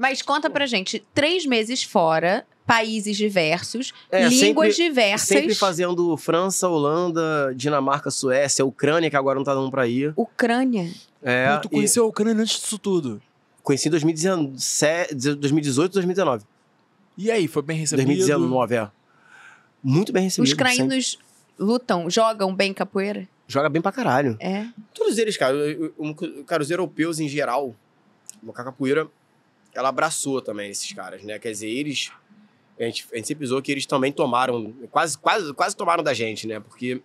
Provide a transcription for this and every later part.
Mas conta pra gente, três meses fora, países diversos, é, línguas sempre, diversas. Sempre fazendo França, Holanda, Dinamarca, Suécia, Ucrânia, que agora não tá dando pra ir. Ucrânia? É. Pô, tu conheceu e... a Ucrânia antes disso tudo? Conheci em 2018, 2019. E aí, foi bem recebido? 2019, é. Muito bem recebido. Os crainos sempre. lutam, jogam bem capoeira? Joga bem pra caralho. É. Todos eles, cara. Cara, os europeus em geral, no capoeira ela abraçou também esses caras, né? Quer dizer, eles. A gente, a gente sempre usou que eles também tomaram, quase, quase, quase tomaram da gente, né? Porque.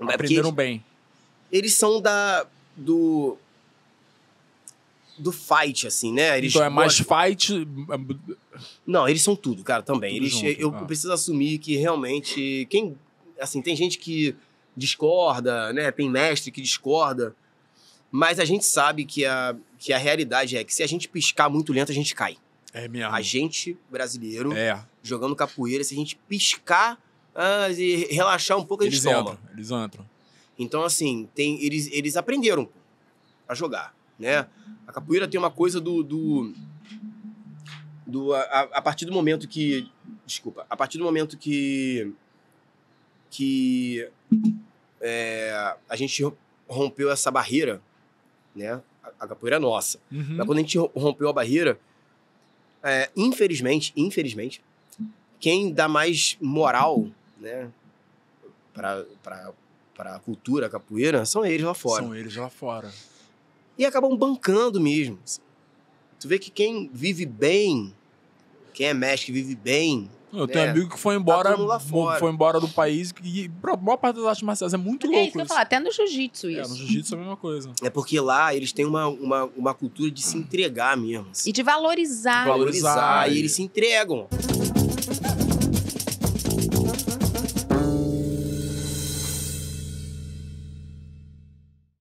Aprenderam é porque bem. Eles são da. do. do fight, assim, né? Eles então é mais fight. Não, eles são tudo, cara, também. Tudo eles, junto, eu ah. preciso assumir que realmente. Quem. Assim, tem gente que discorda, né? Tem mestre que discorda. Mas a gente sabe que a, que a realidade é que se a gente piscar muito lento, a gente cai. É mesmo. A gente, brasileiro, é. jogando capoeira, se a gente piscar ah, e relaxar um pouco, a gente eles toma. Entram, eles entram. Então, assim, tem, eles, eles aprenderam a jogar, né? A capoeira tem uma coisa do... do, do a, a partir do momento que... Desculpa. A partir do momento que... Que... É, a gente rompeu essa barreira né? A, capoeira é nossa. Uhum. Mas quando a gente rompeu a barreira, é, infelizmente, infelizmente, quem dá mais moral, né, para para a cultura capoeira são eles lá fora. São eles lá fora. E acabam bancando mesmo. Tu vê que quem vive bem, quem é mestre que vive bem, eu tenho um é, amigo que foi tá embora, tá foi embora do país e a maior parte das artes marciais é muito é louco. É isso que eu falar, até no jiu-jitsu isso. É, no jiu-jitsu é a mesma coisa. É porque lá eles têm uma, uma, uma cultura de se entregar mesmo. Assim. E de valorizar. De valorizar. valorizar e eles se entregam.